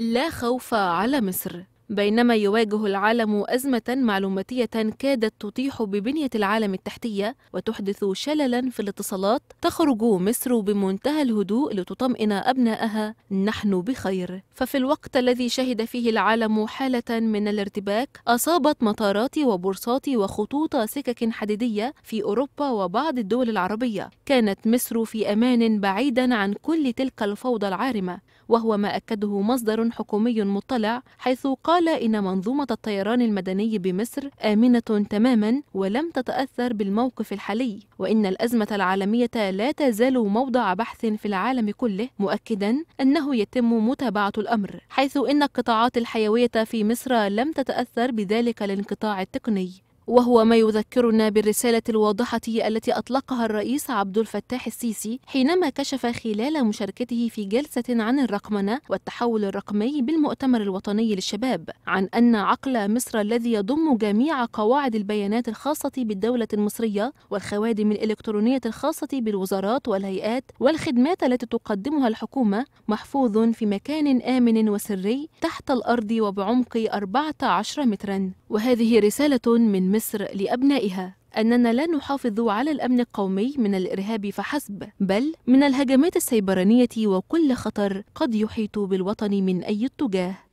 لا خوف على مصر بينما يواجه العالم أزمة معلوماتية كادت تطيح ببنية العالم التحتية وتحدث شللا في الاتصالات تخرج مصر بمنتهى الهدوء لتطمئن أبنائها نحن بخير ففي الوقت الذي شهد فيه العالم حالة من الارتباك أصابت مطارات وبورصات وخطوط سكك حديدية في أوروبا وبعض الدول العربية كانت مصر في أمان بعيدا عن كل تلك الفوضى العارمة وهو ما أكده مصدر حكومي مطلع حيث قال قال إن منظومة الطيران المدني بمصر آمنة تماما ولم تتأثر بالموقف الحالي وإن الأزمة العالمية لا تزال موضع بحث في العالم كله مؤكدا أنه يتم متابعة الأمر حيث إن القطاعات الحيوية في مصر لم تتأثر بذلك الانقطاع التقني وهو ما يذكرنا بالرسالة الواضحة التي أطلقها الرئيس عبد الفتاح السيسي حينما كشف خلال مشاركته في جلسة عن الرقمنة والتحول الرقمي بالمؤتمر الوطني للشباب عن أن عقل مصر الذي يضم جميع قواعد البيانات الخاصة بالدولة المصرية والخوادم الإلكترونية الخاصة بالوزارات والهيئات والخدمات التي تقدمها الحكومة محفوظ في مكان آمن وسري تحت الأرض وبعمق 14 متراً وهذه رسالة من مصر لأبنائها أننا لا نحافظ على الأمن القومي من الإرهاب فحسب بل من الهجمات السيبرانية وكل خطر قد يحيط بالوطن من أي اتجاه